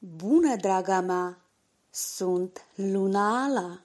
Bună, draga mea! Sunt Luna Ala!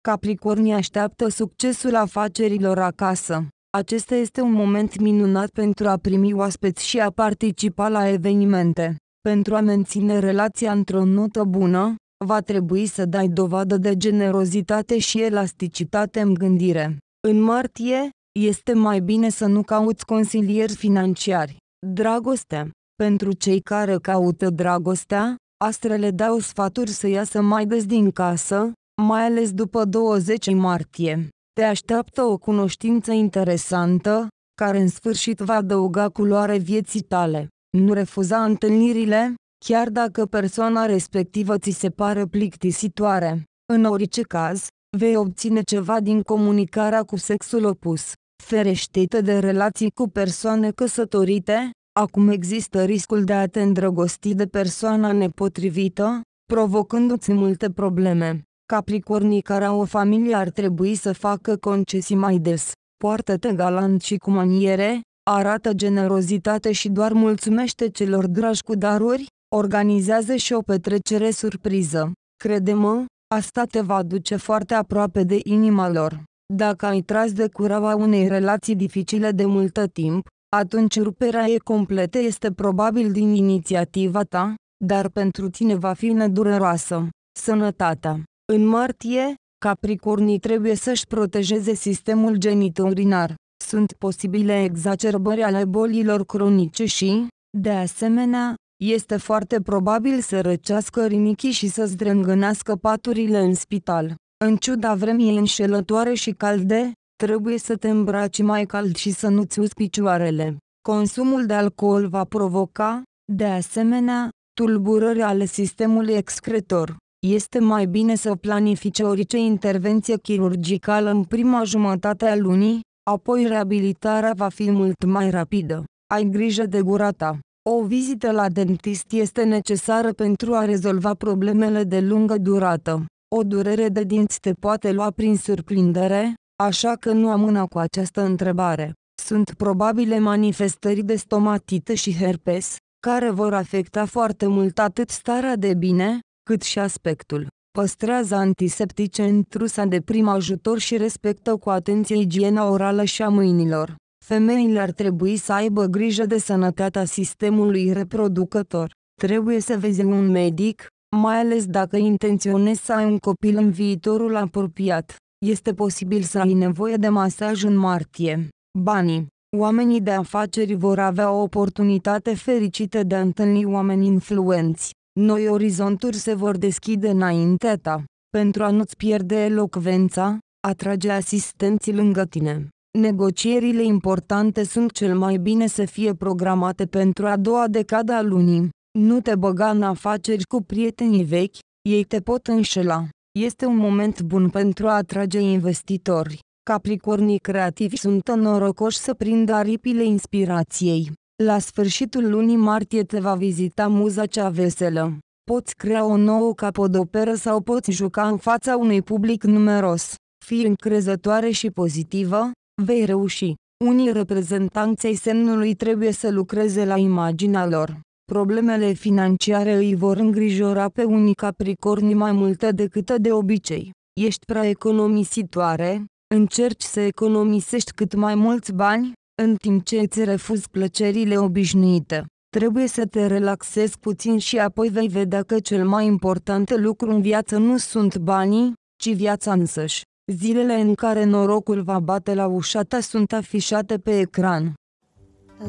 Capricornii așteaptă succesul afacerilor acasă. Acesta este un moment minunat pentru a primi oaspeți și a participa la evenimente. Pentru a menține relația într-o notă bună, va trebui să dai dovadă de generozitate și elasticitate în gândire. În martie, este mai bine să nu cauți consilieri financiari. Dragoste. Pentru cei care caută dragostea, astrele dau sfaturi să iasă mai des din casă, mai ales după 20 martie. Te așteaptă o cunoștință interesantă, care în sfârșit va adăuga culoare vieții tale. Nu refuza întâlnirile, chiar dacă persoana respectivă ți se pare plictisitoare. În orice caz, vei obține ceva din comunicarea cu sexul opus ferește-te de relații cu persoane căsătorite, acum există riscul de a te îndrăgosti de persoana nepotrivită, provocându-ți multe probleme. Capricornii care au o familie ar trebui să facă concesii mai des. Poartă-te galant și cu maniere, arată generozitate și doar mulțumește celor dragi cu daruri, organizează și o petrecere surpriză. Crede-mă, asta te va duce foarte aproape de inima lor. Dacă ai tras de curaua unei relații dificile de multă timp, atunci ruperea ei completă este probabil din inițiativa ta, dar pentru tine va fi nedureroasă. Sănătatea În martie, Capricornii trebuie să-și protejeze sistemul genitourinar. Sunt posibile exacerbări ale bolilor cronice și, de asemenea, este foarte probabil să răcească rinichii și să zdrângânească paturile în spital. În ciuda vremii înșelătoare și calde, trebuie să te îmbraci mai cald și să nu-ți uzi picioarele. Consumul de alcool va provoca, de asemenea, tulburări ale sistemului excretor. Este mai bine să planifice orice intervenție chirurgicală în prima jumătate a lunii, apoi reabilitarea va fi mult mai rapidă. Ai grijă de gura ta. O vizită la dentist este necesară pentru a rezolva problemele de lungă durată. O durere de dinți te poate lua prin surprindere, așa că nu amâna cu această întrebare. Sunt probabile manifestări de stomatită și herpes, care vor afecta foarte mult atât starea de bine, cât și aspectul. Păstrează antiseptice în trusa de prim ajutor și respectă cu atenție igiena orală și a mâinilor. Femeile ar trebui să aibă grijă de sănătatea sistemului reproducător. Trebuie să vezi un medic, mai ales dacă intenționezi să ai un copil în viitorul apropiat. Este posibil să ai nevoie de masaj în martie. Banii Oamenii de afaceri vor avea o oportunitate fericită de a întâlni oameni influenți. Noi orizonturi se vor deschide înaintea ta. Pentru a nu-ți pierde elocvența, atrage asistenții lângă tine. Negocierile importante sunt cel mai bine să fie programate pentru a doua decada a lunii. Nu te băga în afaceri cu prietenii vechi, ei te pot înșela. Este un moment bun pentru a atrage investitori. Capricornii creativi sunt norocoși să prindă aripile inspirației. La sfârșitul lunii martie te va vizita muza cea veselă. Poți crea o nouă capodoperă sau poți juca în fața unui public numeros. Fii încrezătoare și pozitivă, vei reuși. Unii reprezentanți ai semnului trebuie să lucreze la imaginea lor problemele financiare îi vor îngrijora pe unii capricorni mai multe decât de obicei. Ești prea economisitoare, încerci să economisești cât mai mulți bani, în timp ce îți refuzi plăcerile obișnuite. Trebuie să te relaxezi puțin și apoi vei vedea că cel mai important lucru în viață nu sunt banii, ci viața însăși. Zilele în care norocul va bate la ușa ta sunt afișate pe ecran.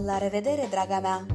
La revedere, draga mea!